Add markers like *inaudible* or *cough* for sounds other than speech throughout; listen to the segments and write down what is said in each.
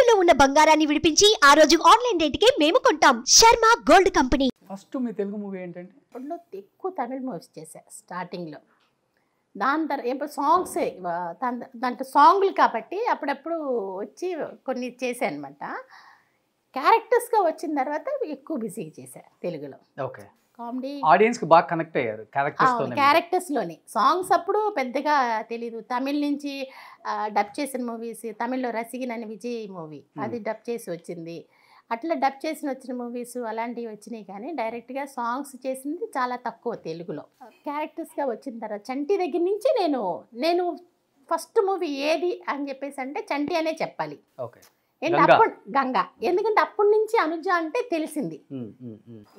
తాకట్టులో ఉన్న బంగారాన్ని విడిపించి ఆ రోజు ఆన్లైన్ రేటుకే మేము కొంటాం శర్మ గోల్డ్ కంపెనీ ఫస్ట్ మీ తెలుగు మూవీ ఏంటంటే అప్పట్లో ఎక్కువ తమిళ మూవీస్ చేశా స్టార్టింగ్లో దాని తర్వాత ఇప్పుడు సాంగ్సే దాంట్లో సాంగ్లు కాబట్టి అప్పుడప్పుడు వచ్చి కొన్ని చేశాను అనమాట క్యారెక్టర్స్గా వచ్చిన తర్వాత ఎక్కువ బిజీ చేశా తెలుగులో ఓకే కామెడీ ఆడియన్స్ కి బాగా కనెక్ట్ అయ్యారు క్యారెక్టర్స్ క్యారెక్టర్స్ లోనే సాంగ్స్ అప్పుడు పెద్దగా తెలియదు తమిళ్ నుంచి డబ్ చేసిన మూవీస్ తమిళ్లో రసిగిన అని విజయ్ మూవీ అది డబ్ చేసి వచ్చింది అట్లా డబ్ చేసిన వచ్చిన మూవీస్ అలాంటివి వచ్చినాయి కానీ డైరెక్ట్గా సాంగ్స్ చేసింది చాలా తక్కువ తెలుగులో క్యారెక్టర్స్గా వచ్చిన తర్వాత చంటి దగ్గర నుంచి నేను నేను ఫస్ట్ మూవీ ఏది అని చెప్పేసి అంటే చంటి అనే చెప్పాలి ఓకే అప్పుడు గంగ ఎందుకంటే అప్పటి నుంచి అనుజ అంటే తెలిసింది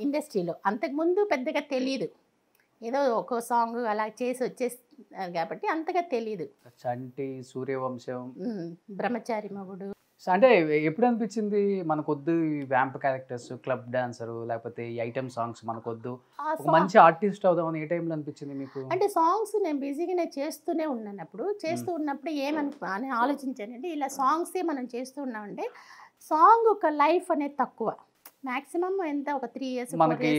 ఇండస్ట్రీలో అంతకుముందు పెద్దగా తెలియదు ఏదో ఒక్కో సాంగ్ అలా చేసి వచ్చేస్తున్నారు కాబట్టి అంతగా తెలియదు చంటి సూర్యవంశం బ్రహ్మచారి మగుడు అంటే ఎప్పుడు అనిపించింది మనకొద్దు వ్యాంప్ క్యారెక్టర్స్ క్లబ్ డాన్సర్ లేకపోతే ఈ ఐటమ్ సాంగ్స్ మనకొద్దు మంచి ఆర్టిస్ట్ అవుదామని ఏ టైంలో అనిపించింది మీకు అంటే సాంగ్స్ నేను బిజీగానే చేస్తూనే ఉన్నాను అప్పుడు చేస్తూ ఉన్నప్పుడు ఏమని అని ఆలోచించానంటే ఇలా సాంగ్సే మనం చేస్తూ ఉన్నామంటే సాంగ్ ఒక లైఫ్ అనేది తక్కువ మాక్సిమం ఎంత ఒక త్రీ ఇయర్స్ మనకి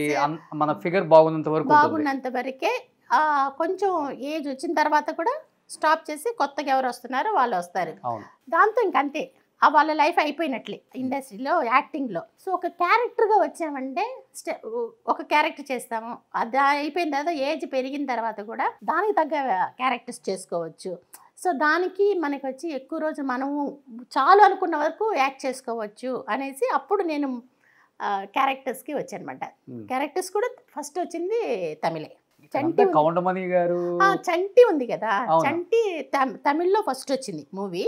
మన ఫిగర్ బాగున్నంత వరకు బాగున్నంత వరకే కొంచెం ఏజ్ వచ్చిన తర్వాత కూడా స్టాప్ చేసి కొత్తగా ఎవరు వస్తున్నారో వాళ్ళు వస్తారు దాంతో ఇంకంతే వాళ్ళ లైఫ్ అయిపోయినట్లే ఇండస్ట్రీలో యాక్టింగ్లో సో ఒక క్యారెక్టర్గా వచ్చామంటే స్టె ఒక క్యారెక్టర్ చేస్తాము అది అయిపోయిన తర్వాత ఏజ్ పెరిగిన తర్వాత కూడా దానికి తగ్గ క్యారెక్టర్స్ చేసుకోవచ్చు సో దానికి మనకి వచ్చి ఎక్కువ రోజు మనము చాలు అనుకున్న వరకు యాక్ట్ చేసుకోవచ్చు అనేసి అప్పుడు నేను క్యారెక్టర్స్కి వచ్చానమాట క్యారెక్టర్స్ కూడా ఫస్ట్ వచ్చింది తమిళే చంటి కౌండమణి గారు చంటి ఉంది కదా చంటి తమిళ్లో ఫస్ట్ వచ్చింది మూవీ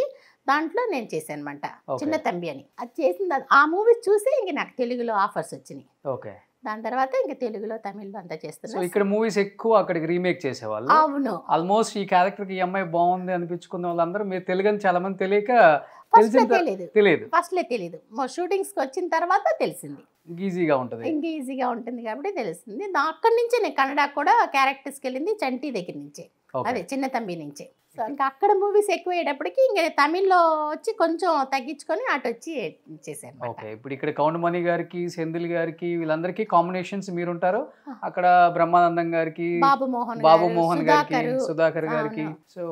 దాంట్లో నేను చేశాను అనమాట చిన్న తంబి అని అది చేసిన ఆ మూవీస్ చూసి ఇంక నాకు తెలుగులో ఆఫర్స్ వచ్చినాయి ఓకే దాని తర్వాత ఇంక తెలుగులో తమిళ్లో అంతా చేస్తున్నారు ఇక్కడ మూవీస్ ఎక్కువ అక్కడికి రీమేక్ చేసేవాళ్ళు అవును ఆల్మోస్ట్ ఈ క్యారెక్టర్ కి అమ్మాయి బాగుంది అనిపించుకున్న వాళ్ళందరూ మీరు తెలుగు అని చాలా మంది తెలియక తెలియదు తెలియదు ఫస్ట్లే తెలియదు షూటింగ్స్ కి వచ్చిన తర్వాత తెలిసింది ఈజీగా ఉంటుంది ఇంకా ఈజీగా ఉంటుంది కాబట్టి తెలిసింది అక్కడి నుంచే నేను కన్నడ కూడా క్యారెక్టర్స్కి వెళ్ళింది చంటి దగ్గర నుంచే అదే చిన్న తంబి నుంచే ఇంకా అక్కడ మూవీస్ ఎక్కువ అయ్యేటప్పటికి ఇంకా తమిళ్లో వచ్చి కొంచెం తగ్గించుకొని అటు వచ్చి చేసాను ఓకే ఇప్పుడు ఇక్కడ కౌండమణి గారికి సెందిల్ గారికి వీళ్ళందరికీ కాంబినేషన్స్ మీరుంటారు అక్కడ బ్రహ్మానందం గారికి బాబు మోహన్ బాబు మోహన్ గారికి సుధాకర్ గారికి సో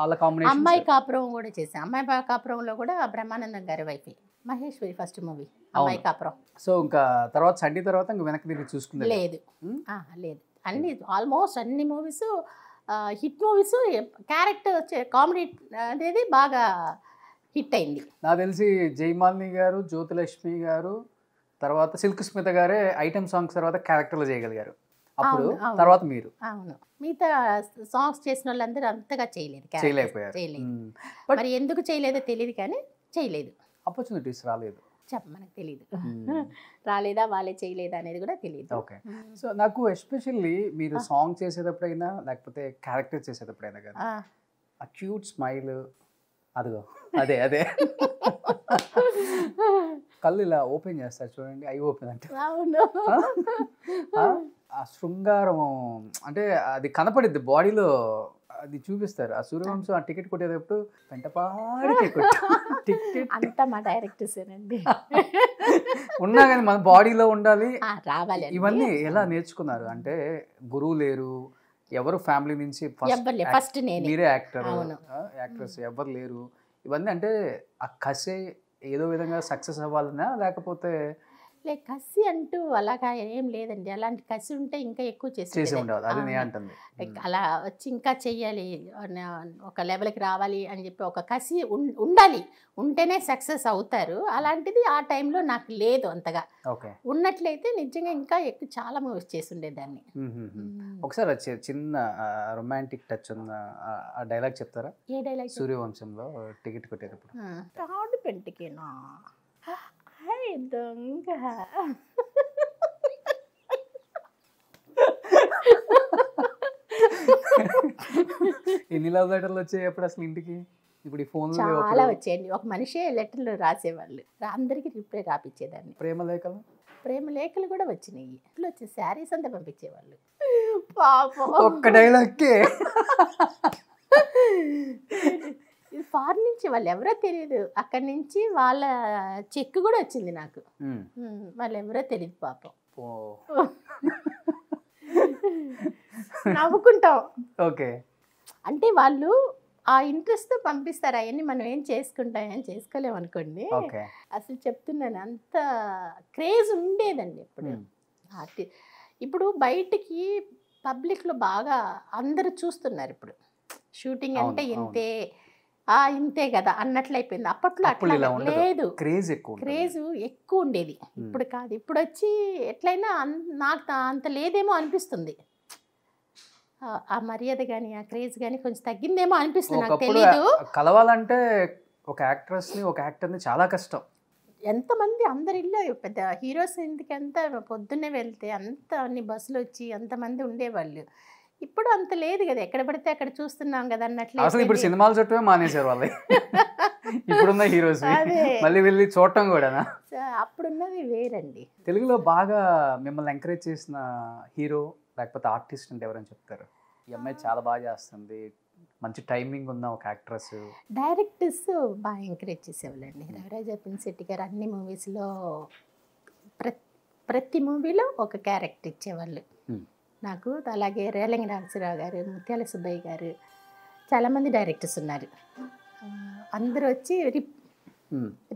వాళ్ళ కాంబినేషన్ అమ్మాయి కాపురం కూడా చేశాను అమ్మాయి కాపురంలో కూడా బ్రహ్మానందం గారి వైఫ్ మహేశ్వరి ఫస్ట్ మూవీ అమ్మాయి కాపురం సో ఇంకా తర్వాత సండే తర్వాత ఇంకా వెనక్కి తిరిగి చూసుకుంది లేదు లేదు అన్ని ఆల్మోస్ట్ అన్ని మూవీస్ హిట్ మూవీస్ క్యారెక్టర్ వచ్చే కామెడీ అనేది బాగా హిట్ అయింది నాకు తెలిసి జయమాలిని గారు జ్యోతిలక్ష్మి గారు తర్వాత సిల్క్ స్మిత గారే ఐటమ్ సాంగ్స్ తర్వాత క్యారెక్టర్లు చేయగలిగారు అప్పుడు తర్వాత మీరు అవును మిగతా సాంగ్స్ చేసిన వాళ్ళందరూ అంతగా చేయలేదు చేయలేకపోయారు చేయలేదు మరి ఎందుకు చేయలేదో తెలియదు కానీ చేయలేదు ఆపర్చునిటీస్ రాలేదు చెప్ప మనకు తెలియదు రాలేదా వాళ్ళే చేయలేదా అనేది కూడా తెలియదు ఓకే సో నాకు ఎస్పెషల్లీ మీరు సాంగ్ చేసేటప్పుడైనా లేకపోతే క్యారెక్టర్ చేసేటప్పుడైనా కానీ ఆ క్యూట్ స్మైల్ అదిగో అదే అదే కళ్ళు ఇలా ఓపెన్ చేస్తారు చూడండి ఐ ఓపెన్ అంటే ఆ శృంగారం అంటే అది కనపడిద్ది బాడీలో అది చూపిస్తారు ఆ సూర్యవంశం ఆ టికెట్ కొట్టేటప్పుడు వెంటపాడికి టికెట్ అంతా మా అండి ఉన్నా కానీ మన బాడీలో ఉండాలి రావాలి ఇవన్నీ ఎలా నేర్చుకున్నారు అంటే గురువు లేరు ఎవరు ఫ్యామిలీ నుంచి ఫస్ట్ మీరే యాక్టర్ యాక్ట్రెస్ ఎవరు లేరు ఇవన్నీ అంటే ఆ కసే ఏదో విధంగా సక్సెస్ అవ్వాలన్నా లేకపోతే లే కసి అంటూ అలాగా ఏం లేదండి అలాంటి కసి ఉంటే ఇంకా ఎక్కువ చేసి లైక్ అలా వచ్చి ఇంకా చెయ్యాలి ఒక లెవెల్కి రావాలి అని చెప్పి ఒక కసి ఉండాలి ఉంటేనే సక్సెస్ అవుతారు అలాంటిది ఆ టైంలో నాకు లేదు అంతగా ఉన్నట్లయితే నిజంగా ఇంకా ఎక్కువ చాలా మూవీస్ చేసి ఉండేదాన్ని ఒకసారి చిన్న రొమాంటిక్ టచ్ ఉన్న ఆ డైలాగ్ చెప్తారా ఏ డైలాగ్ సూర్యవంశంలో టికెట్ కొట్టేటప్పుడు పెంటికేనా దొంగ ఎన్ని లవ్ లెటర్లు వచ్చాయి ఎప్పుడు అసలు ఇంటికి ఇప్పుడు ఈ ఫోన్ చాలా వచ్చేయండి ఒక మనిషే లెటర్లు రాసేవాళ్ళు అందరికి రిప్లై రాపిచ్చేదాన్ని ప్రేమ లేఖలు ప్రేమ లేఖలు కూడా వచ్చినాయి ఇట్లా వచ్చి శారీస్ అంతా పంపించేవాళ్ళు పాపం ఒక్క డైలాగ్కే *laughs* ఇది ఫార్ నుంచి వాళ్ళు ఎవరో తెలియదు అక్కడి నుంచి వాళ్ళ చెక్ కూడా వచ్చింది నాకు వాళ్ళు ఎవరో తెలియదు పాపం *laughs* నవ్వుకుంటాం ఓకే అంటే వాళ్ళు ఆ ఇంట్రెస్ట్తో పంపిస్తారు అవన్నీ మనం ఏం చేసుకుంటాం ఏం చేసుకోలేము అనుకోండి అసలు చెప్తున్నాను అంత క్రేజ్ ఉండేదండి ఇప్పుడు ఇప్పుడు బయటికి పబ్లిక్లో బాగా అందరు చూస్తున్నారు ఇప్పుడు షూటింగ్ అంటే ఇంతే ఆ ఇంతే కదా అన్నట్లు అయిపోయింది అప్పట్లో అట్లా లేదు క్రేజ్ ఎక్కువ క్రేజ్ ఎక్కువ ఉండేది ఇప్పుడు కాదు ఇప్పుడు వచ్చి ఎట్లయినా నాకు అంత లేదేమో అనిపిస్తుంది ఆ మర్యాద కానీ ఆ క్రేజ్ కానీ కొంచెం తగ్గిందేమో అనిపిస్తుంది నాకు తెలియదు కలవాలంటే ఒక ని ఒక ని చాలా కష్టం ఎంతమంది అందరిలో ఇల్లు పెద్ద హీరోస్ ఇంటికి ఎంత పొద్దున్నే వెళ్తే అంత అన్ని బస్సులు వచ్చి ఎంతమంది ఉండేవాళ్ళు ఇప్పుడు అంత లేదు కదా ఎక్కడ పడితే అక్కడ చూస్తున్నాం కదా అన్నట్లు అసలు ఇప్పుడు సినిమాలు చుట్టూ మానేశారు వాళ్ళే *laughs* ఇప్పుడున్న హీరోస్ మళ్ళీ వెళ్ళి చూడటం కూడా అప్పుడున్నది వేరండి తెలుగులో బాగా మిమ్మల్ని ఎంకరేజ్ చేసిన హీరో లేకపోతే ఆర్టిస్ట్ అంటే ఎవరని చెప్తారు ఈ అమ్మాయి చాలా బాగా చేస్తుంది మంచి టైమింగ్ ఉన్న ఒక యాక్ట్రెస్ డైరెక్టర్స్ బాగా ఎంకరేజ్ చేసేవాళ్ళండి రవిరాజ పిన్సెట్టి గారు అన్ని మూవీస్లో ప్రతి ప్రతి మూవీలో ఒక క్యారెక్టర్ ఇచ్చేవాళ్ళు నాకు అలాగే రేలంగి నాగేశ్వరరావు గారు ముత్యాల సుబ్బయ్య గారు చాలామంది డైరెక్టర్స్ ఉన్నారు అందరూ వచ్చి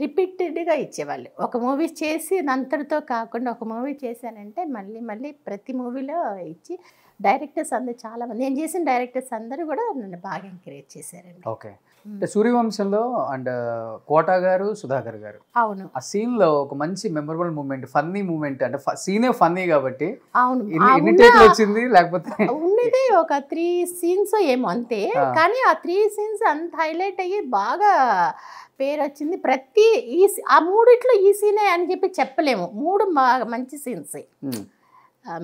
రిపీటెడ్గా ఇచ్చేవాళ్ళు ఒక మూవీ చేసి అంతటితో కాకుండా ఒక మూవీ చేశానంటే మళ్ళీ మళ్ళీ ప్రతి మూవీలో ఇచ్చి డైరెక్టర్స్ అందరు చాలా మంది నేను చేసిన డైరెక్టర్స్ అందరూ కూడా నన్ను బాగా ఎంకరేజ్ చేశారండి ఓకే అంటే సూర్యవంశంలో అండ్ కోటా గారు సుధాకర్ గారు అవును ఆ సీన్ లో ఒక మంచి మెమొరబుల్ మూమెంట్ ఫన్నీ మూమెంట్ అంటే సీనే ఫన్నీ కాబట్టి అవును ఎన్ని వచ్చింది లేకపోతే ఉన్నది ఒక త్రీ సీన్స్ ఏమో అంతే కానీ ఆ త్రీ సీన్స్ అంత హైలైట్ అయ్యి బాగా పేరు వచ్చింది ప్రతి ఈ ఆ మూడిట్లో ఈ సీనే అని చెప్పి చెప్పలేము మూడు మంచి సీన్స్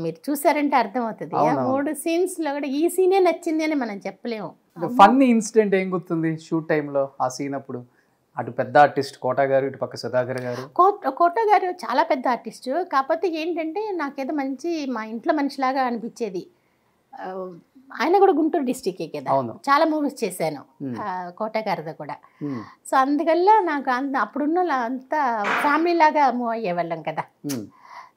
మీరు చూసారంటే అర్థమవుతుంది ఆ మూడు సీన్స్ లో కూడా ఈ సీనే నచ్చింది అని మనం చెప్పలేము ఫన్నీ ఇన్సిడెంట్ ఏం గుర్తుంది షూట్ టైంలో ఆ సీన్ అప్పుడు అటు పెద్ద ఆర్టిస్ట్ కోట గారు ఇటు పక్క సుధాకర్ గారు కోట గారు చాలా పెద్ద ఆర్టిస్ట్ కాకపోతే ఏంటంటే నాకేదో మంచి మా ఇంట్లో మనిషిలాగా అనిపించేది ఆయన కూడా గుంటూరు డిస్టిక్ కదా చాలా మూవీస్ చేశాను కోటగారిది కూడా సో అందువల్ల నాకు అంత అప్పుడున్న అంత ఫ్యామిలీ లాగా మూవ్ అయ్యేవాళ్ళం కదా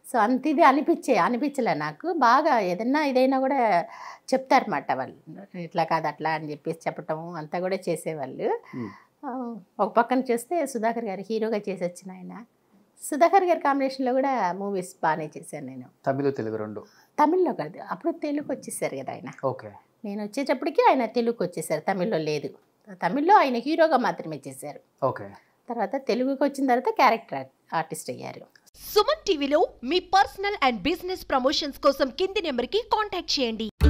సో అంత ఇది అనిపించే అనిపించలే నాకు బాగా ఏదైనా ఇదైనా కూడా చెప్తారన్నమాట వాళ్ళు ఇట్లా కాదు అట్లా అని చెప్పేసి చెప్పటం అంతా కూడా చేసేవాళ్ళు ఒక పక్కన చూస్తే సుధాకర్ గారు హీరోగా చేసి వచ్చిన ఆయన సుధాకర్ గారి కాంబినేషన్లో కూడా మూవీస్ బాగానే చేశాను నేను తమిళ తెలుగు రెండు తమిళ్లో కాదు అప్పుడు తెలుగు వచ్చేసారు కదా ఆయన ఓకే నేను వచ్చేటప్పటికి ఆయన తెలుగుకి వచ్చేసారు తమిళ్లో లేదు తమిళ్లో ఆయన హీరోగా మాత్రమే చేశారు ఓకే తర్వాత తెలుగుకి వచ్చిన తర్వాత క్యారెక్టర్ ఆర్టిస్ట్ అయ్యారు సుమన్ టీవీలో మీ పర్సనల్ అండ్ బిజినెస్ ప్రమోషన్స్ కోసం కింది నెంబర్కి కాంటాక్ట్ చేయండి